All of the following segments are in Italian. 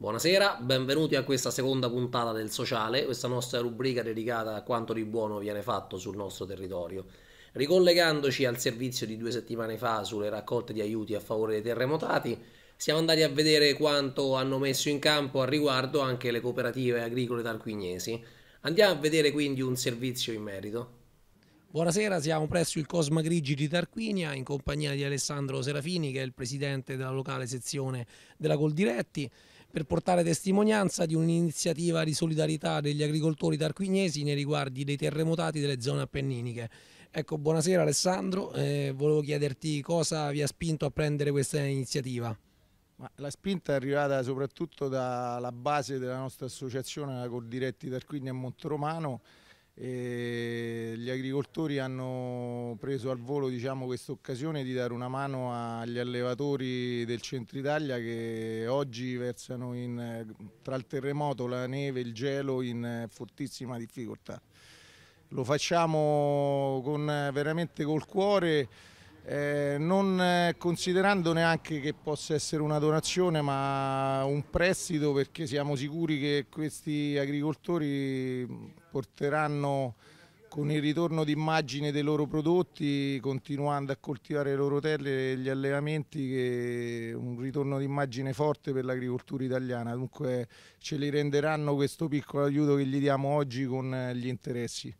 Buonasera, benvenuti a questa seconda puntata del Sociale, questa nostra rubrica dedicata a quanto di buono viene fatto sul nostro territorio. Ricollegandoci al servizio di due settimane fa sulle raccolte di aiuti a favore dei terremotati, siamo andati a vedere quanto hanno messo in campo a riguardo anche le cooperative agricole tarquignesi. Andiamo a vedere quindi un servizio in merito. Buonasera, siamo presso il Cosma Grigi di Tarquinia in compagnia di Alessandro Serafini che è il presidente della locale sezione della Coldiretti per portare testimonianza di un'iniziativa di solidarietà degli agricoltori tarquinesi nei riguardi dei terremotati delle zone appenniniche. Ecco, buonasera Alessandro, eh, volevo chiederti cosa vi ha spinto a prendere questa iniziativa. la spinta è arrivata soprattutto dalla base della nostra associazione Cordiretti Tarquini a Monteromano, e gli agricoltori hanno preso al volo diciamo, questa occasione di dare una mano agli allevatori del centro Italia che oggi versano in, tra il terremoto, la neve e il gelo in fortissima difficoltà. Lo facciamo con, veramente col cuore eh, non eh, considerando neanche che possa essere una donazione ma un prestito perché siamo sicuri che questi agricoltori mm, porteranno con il ritorno d'immagine dei loro prodotti, continuando a coltivare le loro terre e gli allevamenti, che un ritorno d'immagine forte per l'agricoltura italiana. Dunque ce li renderanno questo piccolo aiuto che gli diamo oggi con eh, gli interessi.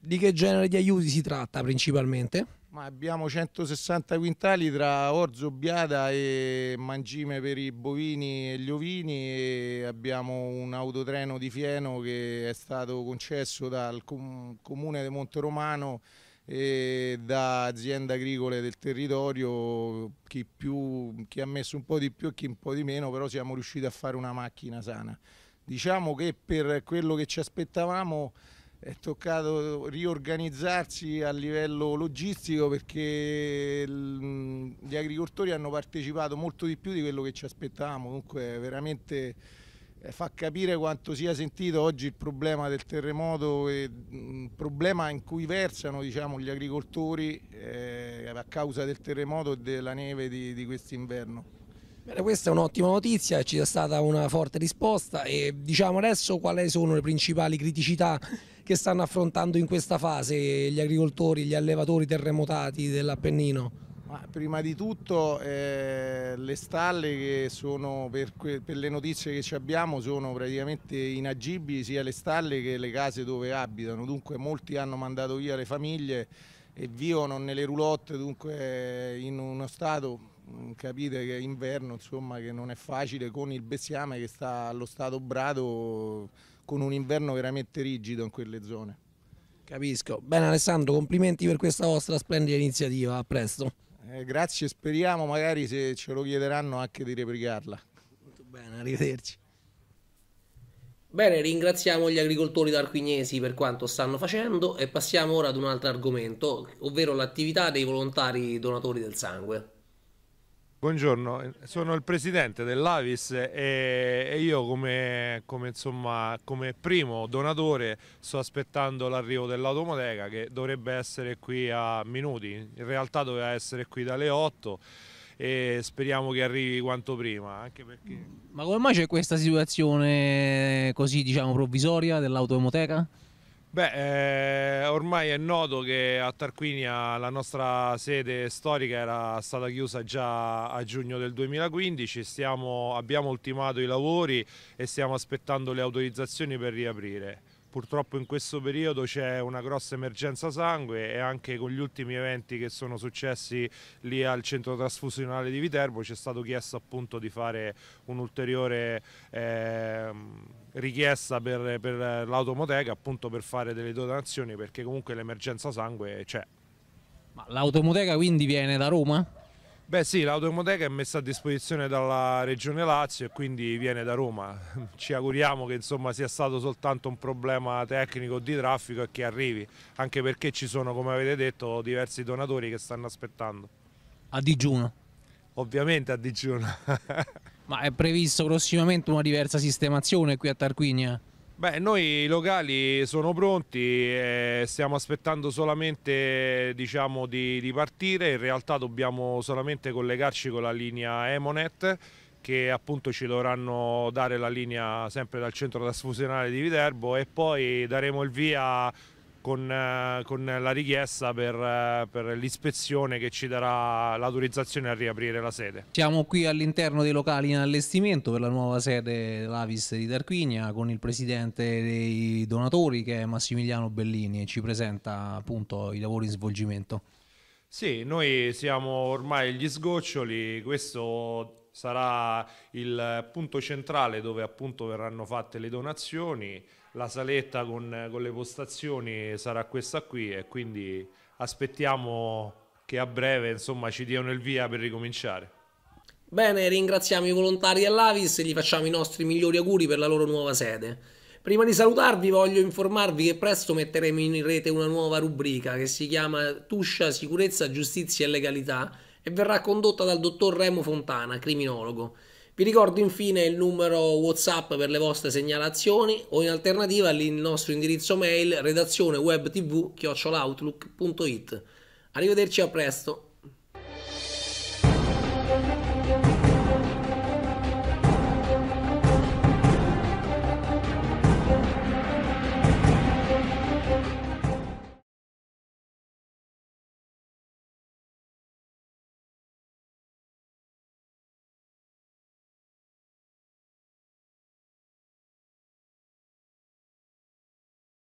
Di che genere di aiuti si tratta principalmente? Ma abbiamo 160 quintali tra orzo, biada e mangime per i bovini e gli ovini e abbiamo un autotreno di fieno che è stato concesso dal comune di Monte Romano e da aziende agricole del territorio, chi, più, chi ha messo un po' di più e chi un po' di meno, però siamo riusciti a fare una macchina sana. Diciamo che per quello che ci aspettavamo è toccato riorganizzarsi a livello logistico perché gli agricoltori hanno partecipato molto di più di quello che ci aspettavamo, comunque veramente eh, fa capire quanto sia sentito oggi il problema del terremoto, e, un problema in cui versano diciamo, gli agricoltori eh, a causa del terremoto e della neve di quest'inverno. Bene, questa è un'ottima notizia, ci è stata una forte risposta e diciamo adesso quali sono le principali criticità che stanno affrontando in questa fase gli agricoltori, gli allevatori terremotati dell'Appennino? prima di tutto eh, le stalle che sono, per, per, le notizie che ci abbiamo, sono praticamente inagibili sia le stalle che le case dove abitano, dunque molti hanno mandato via le famiglie e vivono nelle roulotte, dunque in uno stato capite che è inverno, insomma, che non è facile con il bestiame che sta allo stato brado con un inverno veramente rigido in quelle zone. Capisco. Bene Alessandro, complimenti per questa vostra splendida iniziativa, a presto. Eh, grazie, speriamo magari se ce lo chiederanno anche di replicarla. Molto bene, arrivederci. Bene, ringraziamo gli agricoltori tarquignesi per quanto stanno facendo e passiamo ora ad un altro argomento, ovvero l'attività dei volontari donatori del sangue. Buongiorno, sono il presidente dell'Avis e io come, come, insomma, come, primo donatore sto aspettando l'arrivo dell'automoteca che dovrebbe essere qui a minuti, in realtà doveva essere qui dalle 8 e speriamo che arrivi quanto prima. Perché... Ma come mai c'è questa situazione così diciamo provvisoria dell'automoteca? Beh, eh, ormai è noto che a Tarquinia la nostra sede storica era stata chiusa già a giugno del 2015, stiamo, abbiamo ultimato i lavori e stiamo aspettando le autorizzazioni per riaprire purtroppo in questo periodo c'è una grossa emergenza sangue e anche con gli ultimi eventi che sono successi lì al centro trasfusionale di Viterbo ci è stato chiesto appunto di fare un'ulteriore eh, richiesta per, per l'automoteca appunto per fare delle donazioni perché comunque l'emergenza sangue c'è. Ma l'automoteca quindi viene da Roma? Beh sì, l'automoteca è messa a disposizione dalla Regione Lazio e quindi viene da Roma. Ci auguriamo che insomma, sia stato soltanto un problema tecnico di traffico e che arrivi, anche perché ci sono, come avete detto, diversi donatori che stanno aspettando. A digiuno? Ovviamente a digiuno. Ma è previsto prossimamente una diversa sistemazione qui a Tarquinia? Beh, noi i locali sono pronti, eh, stiamo aspettando solamente diciamo, di, di, partire, in realtà dobbiamo solamente collegarci con la linea Emonet che appunto ci dovranno dare la linea sempre dal centro trasfusionale di Viterbo e poi daremo il via con, eh, con la richiesta per, eh, per l'ispezione che ci darà l'autorizzazione a riaprire la sede. Siamo qui all'interno dei locali in allestimento per la nuova sede dell'Avis di Tarquinia con il presidente dei donatori che è Massimiliano Bellini e ci presenta appunto i lavori in svolgimento. Sì, noi siamo ormai gli sgoccioli, questo sarà il punto centrale dove appunto verranno fatte le donazioni, la saletta con, con le postazioni sarà questa qui e quindi aspettiamo che a breve insomma ci diano il via per ricominciare. Bene, ringraziamo i volontari all'Avis e gli facciamo i nostri migliori auguri per la loro nuova sede. Prima di salutarvi voglio informarvi che presto metteremo in rete una nuova rubrica che si chiama Tuscia, Sicurezza, Giustizia e Legalità e verrà condotta dal dottor Remo Fontana, criminologo. Vi ricordo infine il numero WhatsApp per le vostre segnalazioni o in alternativa il nostro indirizzo mail redazione webtv@outlook.it. Arrivederci a presto.